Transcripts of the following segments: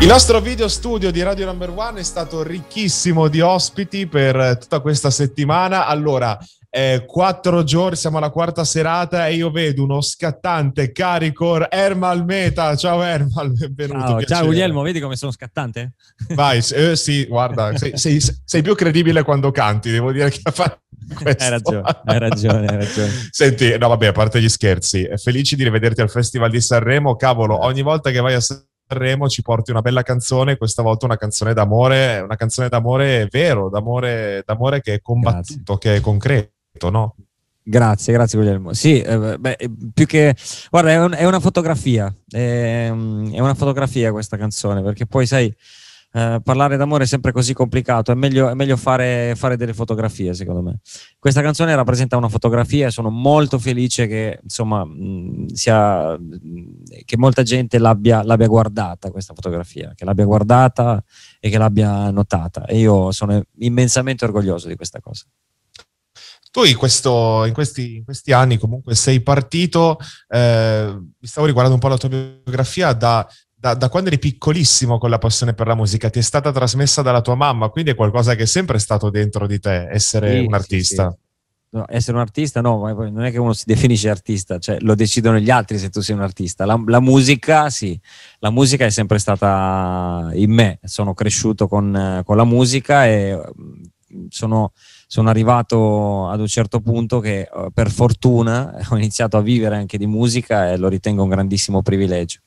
Il nostro video studio di Radio Number One è stato ricchissimo di ospiti per eh, tutta questa settimana. Allora, eh, quattro giorni, siamo alla quarta serata e io vedo uno scattante carico Ermal Meta. Ciao Ermal, benvenuto. Ciao, ciao Guglielmo, vedi come sono scattante? Vai, eh, sì, guarda, sei, sei, sei, più credibile quando canti, devo dire che ha fatto questo. Hai ragione, hai ragione, hai ragione. Senti, no vabbè, a parte gli scherzi, felici di rivederti al Festival di Sanremo, cavolo, ogni volta che vai a Sanremo Sanremo ci porti una bella canzone, questa volta una canzone d'amore, una canzone d'amore vero, d'amore, d'amore che è combattuto, grazie. che è concreto, no? Grazie, grazie Guglielmo. Sì, eh, beh, eh, più che... Guarda, è, un, è una fotografia, è, ehm, è una fotografia questa canzone, perché poi sai eh, parlare d'amore è sempre così complicato, è meglio, è meglio fare, fare, delle fotografie secondo me. Questa canzone rappresenta una fotografia e sono molto felice che, insomma, mh, sia, che molta gente l'abbia, l'abbia, guardata questa fotografia, che l'abbia guardata e che l'abbia notata e io sono immensamente orgoglioso di questa cosa. Tu in, questo, in, questi, in questi, anni comunque sei partito, eh, mi stavo riguardando un po' la tua biografia, da da, da, quando eri piccolissimo con la passione per la musica, ti è stata trasmessa dalla tua mamma, quindi è qualcosa che è sempre stato dentro di te, essere sì, un artista. Sì, sì. No, essere un artista no, non è che uno si definisce artista, cioè, lo decidono gli altri se tu sei un artista. La, la, musica, sì, la musica è sempre stata in me, sono cresciuto con, con la musica e mm, sono, sono, arrivato ad un certo punto che eh, per fortuna ho iniziato a vivere anche di musica e lo ritengo un grandissimo privilegio.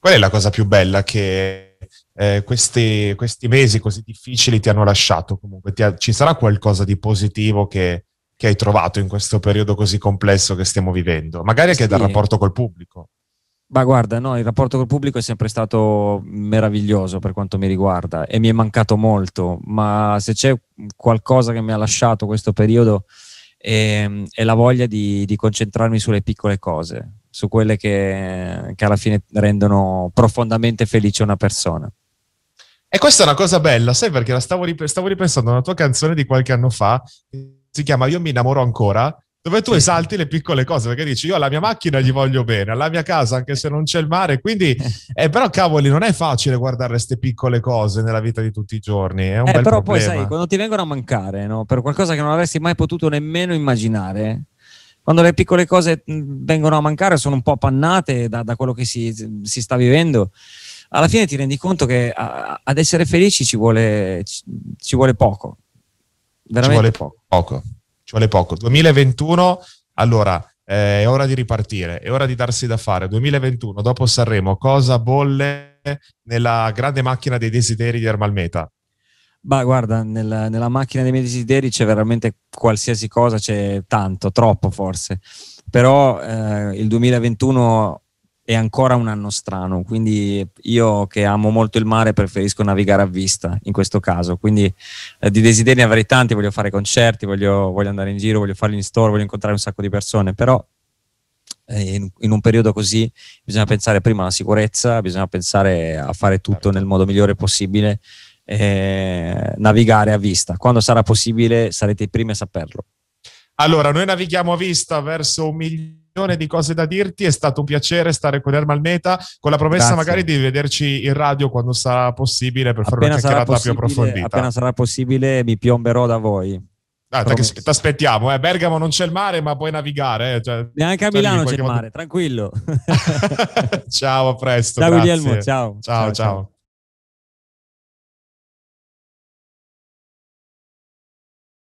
Qual è la cosa più bella che eh, questi, questi, mesi così difficili ti hanno lasciato? Comunque ha, ci sarà qualcosa di positivo che, che, hai trovato in questo periodo così complesso che stiamo vivendo? Magari anche sì. dal rapporto col pubblico. Ma guarda, no, il rapporto col pubblico è sempre stato meraviglioso per quanto mi riguarda e mi è mancato molto, ma se c'è qualcosa che mi ha lasciato questo periodo è, ehm, è la voglia di, di, concentrarmi sulle piccole cose, su quelle che, che alla fine rendono profondamente felice una persona. E questa è una cosa bella, sai perché la stavo, rip- stavo ripensando a una tua canzone di qualche anno fa, si chiama Io mi innamoro ancora, dove tu esalti le piccole cose, perché dici io alla mia macchina gli voglio bene, alla mia casa anche se non c'è il mare, quindi eh, però cavoli non è facile guardare queste piccole cose nella vita di tutti i giorni, è un eh, bel però problema. poi sai, quando ti vengono a mancare no? per qualcosa che non avresti mai potuto nemmeno immaginare, quando le piccole cose mm, vengono a mancare sono un po' appannate da, da quello che si, si, sta vivendo, alla fine ti rendi conto che a, ad essere felici ci vuole, ci, ci vuole poco. Veramente. Ci vuole po- poco. Ci vuole poco. 2021, allora, eh, è ora di ripartire, è ora di darsi da fare. 2021, dopo Sanremo, cosa bolle nella grande macchina dei desideri di Ermalmeta? Bah, guarda, nel, nella macchina dei miei desideri c'è veramente qualsiasi cosa, c'è tanto, troppo forse. Però eh, il 2021 è ancora un anno strano, quindi io che amo molto il mare preferisco navigare a vista in questo caso. Quindi eh, di desideri ne avrei tanti, voglio fare concerti, voglio, voglio andare in giro, voglio farli in store, voglio incontrare un sacco di persone, però eh, in, un periodo così bisogna pensare prima alla sicurezza, bisogna pensare a fare tutto nel modo migliore possibile eh, navigare a vista. Quando sarà possibile sarete i primi a saperlo. Allora, noi navighiamo a vista verso un milione di cose da dirti. È stato un piacere stare con Ermalmeta, con la promessa Grazie. magari di vederci in radio quando sarà possibile per fare una chiacchierata più approfondita. Appena sarà possibile, mi piomberò da voi. Ah, ti aspettiamo, eh. Bergamo non c'è il mare, ma puoi navigare. Eh, cioè, Neanche a Milano c'è il mare, tranquillo. ciao, a presto. Ciao, ciao, ciao. ciao. ciao.